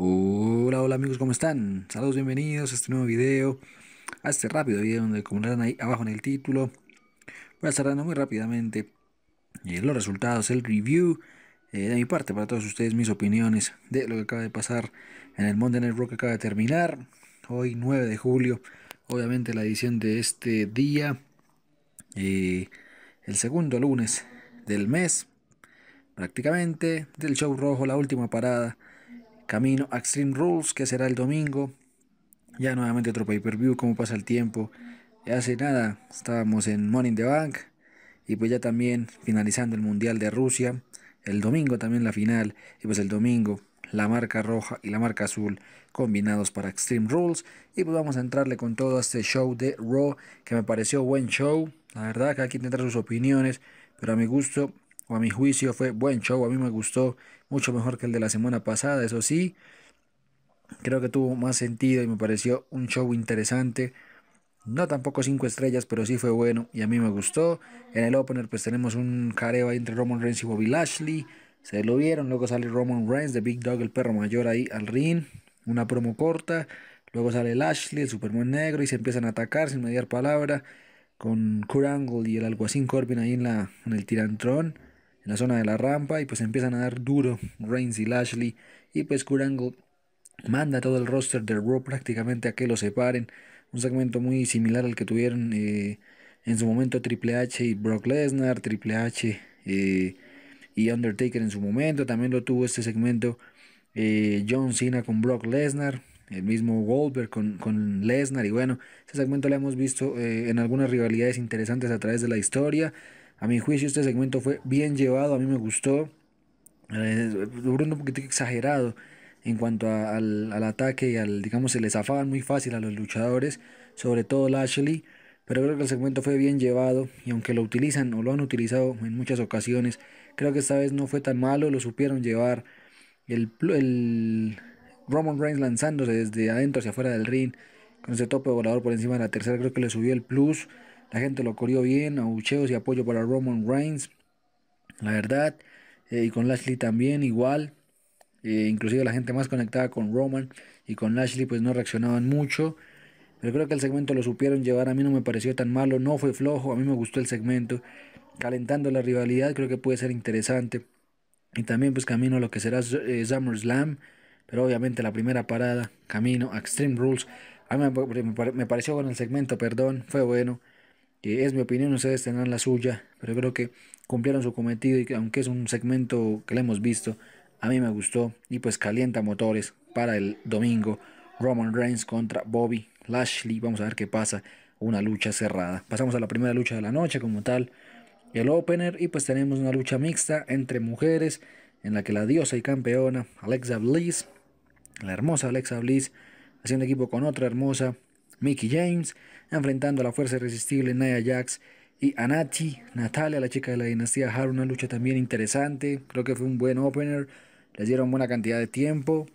Hola, hola amigos, ¿cómo están? Saludos, bienvenidos a este nuevo video, a este rápido video donde como verán ahí abajo en el título. Voy a estar dando muy rápidamente eh, los resultados, el review eh, de mi parte para todos ustedes, mis opiniones de lo que acaba de pasar en el Monday Rock que acaba de terminar. Hoy 9 de julio, obviamente la edición de este día, Y... Eh, el segundo lunes del mes prácticamente, del show rojo, la última parada camino a Extreme Rules, que será el domingo. Ya nuevamente otro pay-per-view, cómo pasa el tiempo. Hace nada estábamos en Money in the Bank y pues ya también finalizando el Mundial de Rusia. El domingo también la final y pues el domingo la marca roja y la marca azul combinados para Extreme Rules. Y pues vamos a entrarle con todo a este show de Raw que me pareció buen show. La verdad, que quien tendrá sus opiniones, pero a mi gusto a mi juicio fue buen show, a mí me gustó mucho mejor que el de la semana pasada, eso sí, creo que tuvo más sentido y me pareció un show interesante. No tampoco cinco estrellas, pero sí fue bueno y a mí me gustó. En el opener pues tenemos un careo ahí entre Roman Reigns y Bobby Lashley. Se lo vieron, luego sale Roman Reigns, The Big Dog, el perro mayor ahí al ring. Una promo corta. Luego sale Lashley, el Superman negro y se empiezan a atacar sin mediar palabra. Con Kurt Angle y el alguacín Corbin ahí en, la, en el tirantrón en la zona de la rampa y pues empiezan a dar duro Reigns y Lashley y pues Kurango manda todo el roster de Raw prácticamente a que lo separen. Un segmento muy similar al que tuvieron eh, en su momento Triple H y Brock Lesnar, Triple H eh, y Undertaker en su momento. También lo tuvo este segmento eh, John Cena con Brock Lesnar, el mismo Goldberg con, con Lesnar. Y bueno, ese segmento lo hemos visto en algunas rivalidades interesantes a través de la historia. A mi juicio este segmento fue bien llevado, a mí me gustó. Eh, un poquito exagerado en cuanto al, al, ataque y al, digamos, se les zafaban muy fácil a los luchadores, sobre todo Lashley. Pero creo que el segmento fue bien llevado y aunque lo utilizan o lo han utilizado en muchas ocasiones, creo que esta vez no fue tan malo, lo supieron llevar. El, el Roman Reigns lanzándose desde adentro hacia afuera del ring con ese tope volador por encima de la tercera, creo que le subió el plus. La gente lo corrió bien, abucheos y apoyo para Roman Reigns, la verdad. Eh, y con Lashley también igual. Eh, inclusive la gente más conectada con Roman y con Lashley pues no reaccionaban mucho. Pero creo que el segmento lo supieron llevar, a mí no me pareció tan malo, no fue flojo, a mí me gustó el segmento. Calentando la rivalidad creo que puede ser interesante. Y también pues camino a lo que será Summer eh, SummerSlam. Pero obviamente la primera parada, camino a Extreme Rules. A mí me, me pareció bueno el segmento, perdón, fue bueno que es mi opinión, ustedes tendrán la suya, pero creo que cumplieron su cometido y aunque es un segmento que le hemos visto, a mí me gustó y pues calienta motores para el domingo. Roman Reigns contra Bobby Lashley, vamos a ver qué pasa, una lucha cerrada. Pasamos a la primera lucha de la noche como tal, el opener y pues tenemos una lucha mixta entre mujeres en la que la diosa y campeona Alexa Bliss, la hermosa Alexa Bliss, haciendo equipo con otra hermosa Mickey James, enfrentando a la fuerza irresistible Naya Jax y Anachi Natalia, la chica de la dinastía Haru, una lucha también interesante, creo que fue un buen opener, les dieron buena cantidad de tiempo,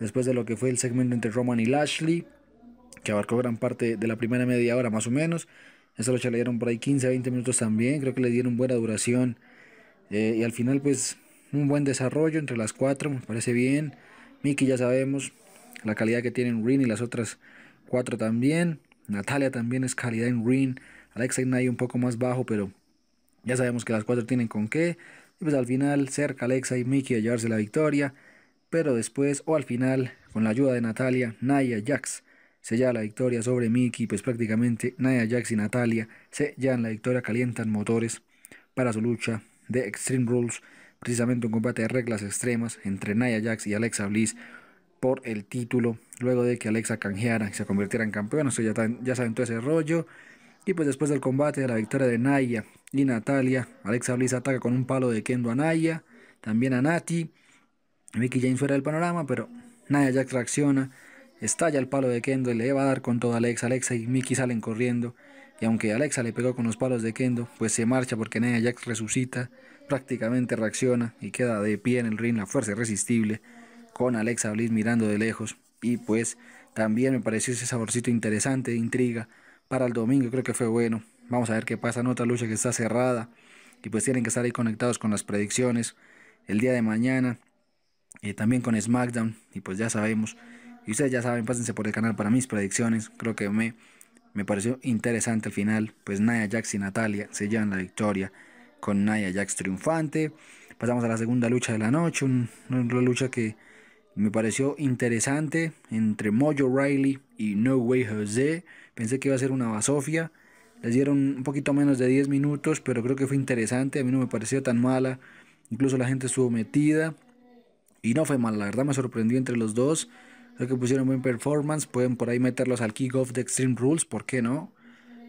después de lo que fue el segmento entre Roman y Lashley, que abarcó gran parte de la primera media hora más o menos, esa lucha le dieron por ahí 15 a 20 minutos también, creo que le dieron buena duración, eh, y al final pues un buen desarrollo entre las cuatro, me parece bien, Mickey ya sabemos, la calidad que tienen Rin y las otras 4 también. Natalia también es calidad en green. Alexa naya un poco más bajo, pero ya sabemos que las cuatro tienen con qué. Y pues al final cerca Alexa y Mickey a llevarse la victoria. Pero después o al final, con la ayuda de Natalia, Naya Jax se lleva la victoria sobre Mickey. Pues prácticamente Naya Jax y Natalia se llevan la victoria, calientan motores para su lucha de Extreme Rules. Precisamente un combate de reglas extremas entre Naya Jax y Alexa Bliss por el título luego de que Alexa canjeara, se convirtiera en campeona. Eso ya, ya saben todo ese rollo. Y pues después del combate de la victoria de Naya y Natalia, Alexa Bliss ataca con un palo de Kendo a Naya, también a Nati. Mickey James fuera del panorama, pero Naya ya reacciona, estalla el palo de Kendo y le va a dar con todo a Alexa. Alexa y Mickey salen corriendo. Y aunque Alexa le pegó con los palos de Kendo, pues se marcha porque Naya Jax resucita, prácticamente reacciona y queda de pie en el ring, la fuerza irresistible con Alexa Bliss mirando de lejos. Y pues también me pareció ese saborcito interesante, intriga para el domingo, creo que fue bueno. Vamos a ver qué pasa en otra lucha que está cerrada. Y pues tienen que estar ahí conectados con las predicciones el día de mañana. y eh, también con SmackDown. Y pues ya sabemos. Y ustedes ya saben, pásense por el canal para mis predicciones. Creo que me, me pareció interesante al final. Pues Naya Jax y Natalia se llevan la victoria con Naya Jax triunfante. Pasamos a la segunda lucha de la noche. una lucha que me pareció interesante entre Mojo Riley y No Way Jose. Pensé que iba a ser una basofia. Les dieron un poquito menos de 10 minutos, pero creo que fue interesante. A mí no me pareció tan mala. Incluso la gente estuvo metida. Y no fue mala, la verdad me sorprendió entre los dos. Creo que pusieron buen performance. Pueden por ahí meterlos al kickoff de Extreme Rules, ¿por qué no?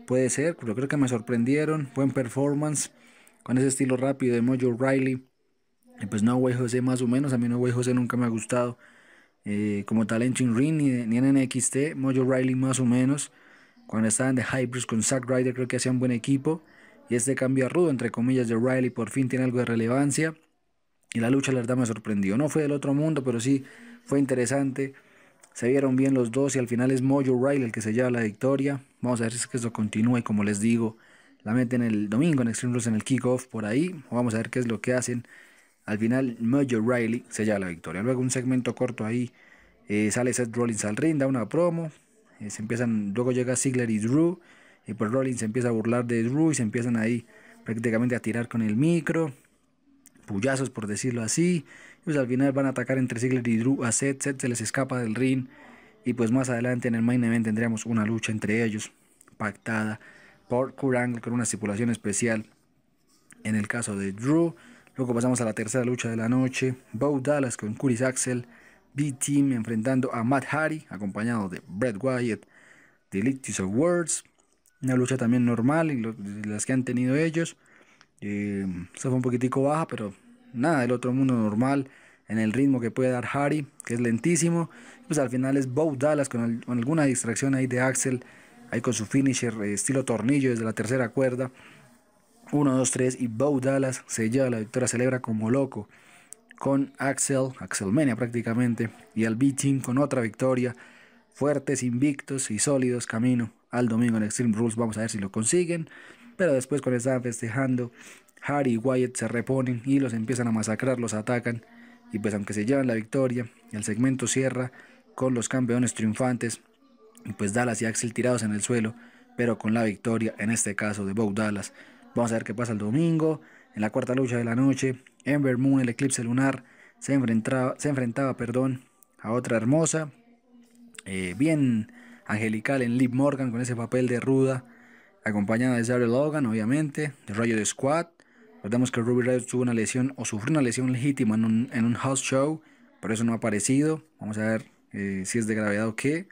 Puede ser, pero creo que me sorprendieron. Buen performance con ese estilo rápido de Mojo Riley pues No Way José más o menos, a mí No Way José nunca me ha gustado eh, como tal en Ring ni, en NXT, Mojo Riley más o menos, cuando estaban de Hybrids con Zack Ryder creo que hacían buen equipo y este cambio a rudo entre comillas de Riley por fin tiene algo de relevancia y la lucha la verdad me sorprendió, no fue del otro mundo pero sí fue interesante, se vieron bien los dos y al final es Mojo Riley el que se lleva la victoria, vamos a ver si es que esto continúa y como les digo la meten el domingo en Extreme Rules en el kickoff por ahí, vamos a ver qué es lo que hacen al final, Mojo Riley se lleva la victoria. Luego un segmento corto ahí. Eh, sale Seth Rollins al ring, da una promo. Eh, se empiezan, luego llega Ziggler y Drew. Y pues Rollins se empieza a burlar de Drew y se empiezan ahí prácticamente a tirar con el micro. Pullazos por decirlo así. Y pues al final van a atacar entre Ziggler y Drew a Seth. Seth se les escapa del ring. Y pues más adelante en el main event tendríamos una lucha entre ellos. Pactada por Kurt con una estipulación especial. En el caso de Drew Luego pasamos a la tercera lucha de la noche. Bo Dallas con Curtis Axel. B-Team enfrentando a Matt Hardy, acompañado de Brett Wyatt, The Awards, of Words. Una lucha también normal, y las que han tenido ellos. Em, Se fue un poquitico baja, pero nada el otro mundo normal en el ritmo que puede dar Hardy, que es lentísimo. Pues al final es Bo Dallas con, alguna distracción ahí de Axel, ahí con su finisher eh, estilo tornillo desde la tercera cuerda. 1, 2, 3 y Bow Dallas se lleva la victoria, celebra como loco con Axel, Axelmania prácticamente, y al B-Team con otra victoria. Fuertes, invictos y sólidos camino al domingo en Extreme Rules. Vamos a ver si lo consiguen. Pero después cuando estaban festejando, Harry y Wyatt se reponen y los empiezan a masacrar, los atacan. Y pues aunque se llevan la victoria, el segmento cierra con los campeones triunfantes. Y pues Dallas y Axel tirados en el suelo, pero con la victoria, en este caso de Bo Dallas. Vamos a ver qué pasa el domingo. En la cuarta lucha de la noche, Ember Moon, el eclipse lunar, se enfrentaba, se enfrentaba perdón, a otra hermosa, eh, bien angelical en Liv Morgan con ese papel de ruda, acompañada de Sarah Logan, obviamente, de Rayo de Squad. Recordemos que Ruby Riot tuvo una lesión o sufrió una lesión legítima en un, house show, Por eso no ha aparecido. Vamos a ver eh, si es de gravedad o qué.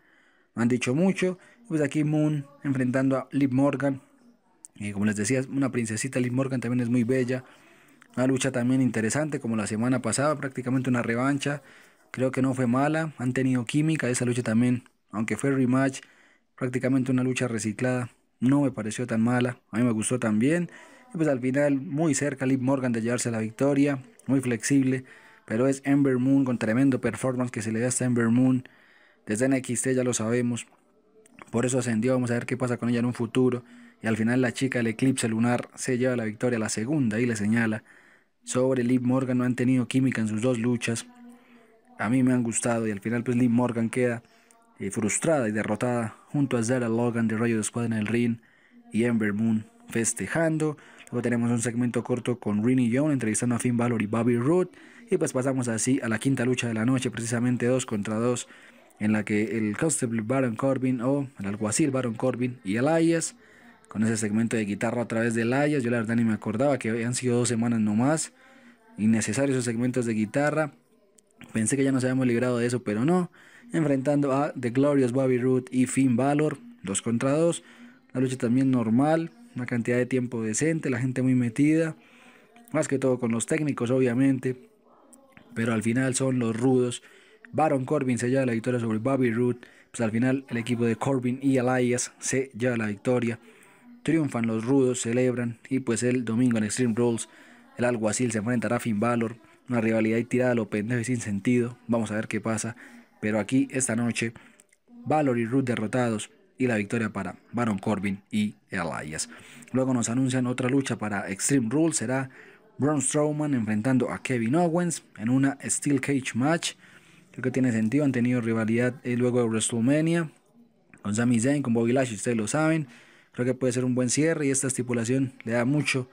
Me han dicho mucho. Pues aquí Moon enfrentando a Liv Morgan y como les decía, una princesita Liv Morgan también es muy bella. Una lucha también interesante, como la semana pasada, prácticamente una revancha. Creo que no fue mala. Han tenido química esa lucha también, aunque fue rematch, prácticamente una lucha reciclada. No me pareció tan mala, a mí me gustó también. Y pues al final, muy cerca Liv Morgan de llevarse la victoria, muy flexible. Pero es Ember Moon con tremendo performance que se le da a Ember Moon. Desde NXT ya lo sabemos. Por eso ascendió, vamos a ver qué pasa con ella en un futuro y al final la chica del eclipse lunar se lleva la victoria a la segunda y le señala, sobre Liv Morgan no han tenido química en sus dos luchas, a mí me han gustado y al final pues Liv Morgan queda eh, frustrada y derrotada junto a Zara Logan de Rayo de Escuadra en el ring y Ember Moon festejando. Luego tenemos un segmento corto con Rini Young entrevistando a Finn Balor y Bobby Roode. Y pues pasamos así a la quinta lucha de la noche, precisamente dos contra dos, en la que el constable Baron Corbin o el alguacil Baron Corbin y Elias con ese segmento de guitarra a través de Elias Yo la verdad ni me acordaba que habían sido dos semanas nomás. Innecesarios esos segmentos de guitarra. Pensé que ya nos habíamos librado de eso, pero no. Enfrentando a The Glorious Bobby Root y Finn Balor, dos contra dos. La lucha también normal, una cantidad de tiempo decente, la gente muy metida. Más que todo con los técnicos, obviamente. Pero al final son los rudos. Baron Corbin se lleva la victoria sobre Bobby Root. Pues al final el equipo de Corbin y Elias se lleva la victoria triunfan los rudos, celebran y pues el domingo en Extreme Rules el alguacil se enfrentará a Finn Balor, una rivalidad y tirada a lo pendejo sin sentido, vamos a ver qué pasa, pero aquí esta noche Balor y Ruth derrotados y la victoria para Baron Corbin y Elias. Luego nos anuncian otra lucha para Extreme Rules, será Braun Strowman enfrentando a Kevin Owens en una Steel Cage Match, creo que tiene sentido, han tenido rivalidad eh, luego de WrestleMania, con Sami Zayn, con Bobby Lash, ustedes lo saben, Creo que puede ser un buen cierre y esta estipulación le da mucho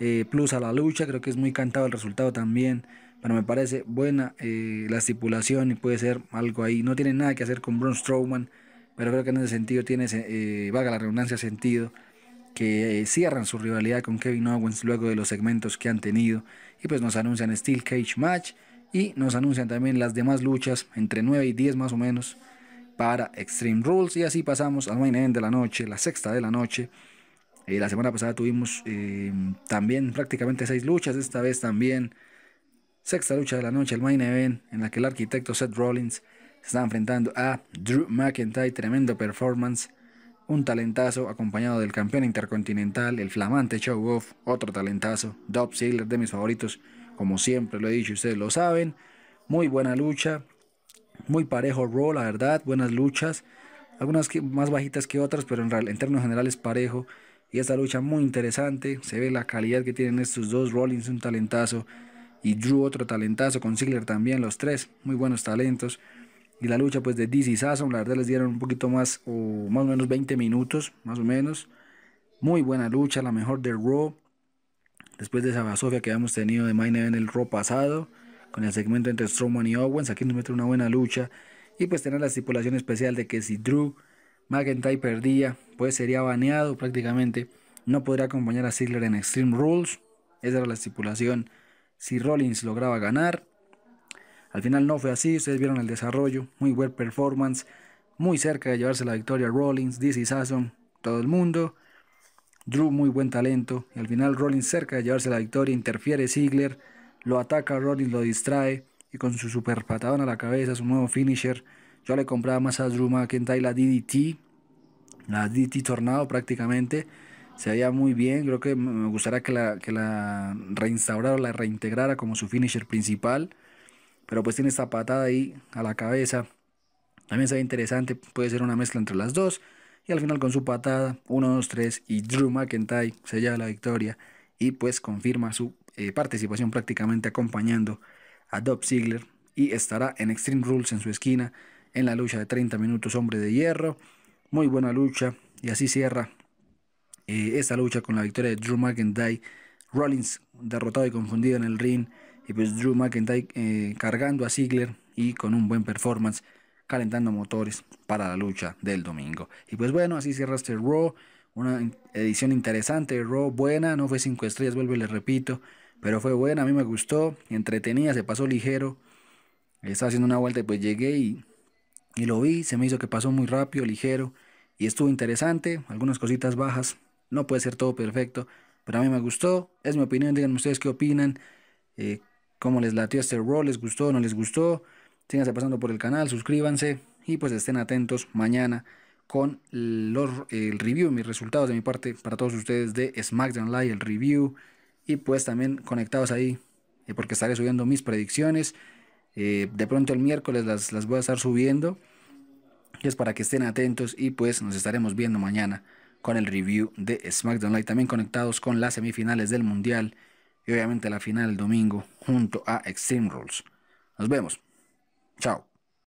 eh, plus a la lucha. Creo que es muy cantado el resultado también. Pero me parece buena eh, la estipulación y puede ser algo ahí. No tiene nada que hacer con Braun Strowman, pero creo que en ese sentido tiene, eh, vaga la redundancia, sentido que eh, cierran su rivalidad con Kevin Owens luego de los segmentos que han tenido. Y pues nos anuncian Steel Cage Match y nos anuncian también las demás luchas entre 9 y 10 más o menos para Extreme Rules. Y así pasamos al main event de la noche, la sexta de la noche. y eh, la semana pasada tuvimos em, también prácticamente seis luchas, esta vez también sexta lucha de la noche, el main event, en la que el arquitecto Seth Rollins se está enfrentando a Drew McIntyre, tremendo performance, un talentazo acompañado del campeón intercontinental, el flamante Show Off, otro talentazo, Dob Ziggler de mis favoritos, como siempre lo he dicho, ustedes lo saben, muy buena lucha, muy parejo Raw, la verdad, buenas luchas. Algunas más bajitas que otras, pero en, real, en términos generales parejo. Y esta lucha muy interesante. Se ve la calidad que tienen estos dos. Rollins un talentazo y Drew otro talentazo. Con Ziggler también, los tres. Muy buenos talentos. Y la lucha pues de DC y Sasson. La verdad les dieron un poquito más o más o menos 20 minutos. Más o menos. Muy buena lucha. La mejor de Raw. Después de esa basofia que habíamos tenido de Main en el Raw pasado con el segmento entre Strowman y Owens. Aquí nos mete una buena lucha. Y pues tener la estipulación especial de que si Drew McIntyre perdía, pues sería baneado prácticamente. No podrá acompañar a Ziggler en Extreme Rules. Esa era la estipulación. Si Rollins lograba ganar. Al final no fue así. Ustedes vieron el desarrollo. Muy buen performance. Muy cerca de llevarse la victoria Rollins, DC Sasson, todo el mundo. Drew muy buen talento. Y al final Rollins cerca de llevarse la victoria. Interfiere Ziggler. Lo ataca, Rollins lo distrae y con su super patada a la cabeza, su nuevo finisher. Yo le compraba más a Drew McIntyre la DDT, la DDT Tornado prácticamente. Se veía muy bien, creo que me gustaría que la, la reinstaurara o la reintegrara como su finisher principal. Pero pues tiene esta patada ahí a la cabeza. También se ve interesante, puede ser una mezcla entre las dos. Y al final con su patada, 1, 2, 3 y Drew McIntyre se lleva la victoria y pues confirma su eh, participación prácticamente acompañando a Dob Ziggler y estará en Extreme Rules en su esquina en la lucha de 30 minutos hombre de hierro. Muy buena lucha y así cierra eh, esta lucha con la victoria de Drew McIntyre. Rollins derrotado y confundido en el ring y pues Drew McIntyre eh, cargando a Ziggler y con un buen performance calentando motores para la lucha del domingo. Y pues bueno, así cierra este Raw. Una edición interesante, Raw buena, no fue 5 estrellas, vuelvo y les repito, pero fue buena, a mí me gustó, entretenida, se pasó ligero. Estaba haciendo una vuelta y pues llegué y, y lo vi, se me hizo que pasó muy rápido, ligero, y estuvo interesante, algunas cositas bajas, no puede ser todo perfecto, pero a mí me gustó, es mi opinión, díganme ustedes qué opinan, eh, cómo les latió este Raw, les gustó, no les gustó, síganse pasando por el canal, suscríbanse y pues estén atentos mañana con el review, mis resultados de mi parte para todos ustedes de SmackDown Live, el review. Y pues también conectados ahí, eh, porque estaré subiendo mis predicciones. Eh, de pronto el miércoles las, las voy a estar subiendo. Y es para que estén atentos y pues nos estaremos viendo mañana con el review de SmackDown Live. También conectados con las semifinales del Mundial y obviamente la final el domingo junto a Extreme Rules. Nos vemos. Chao.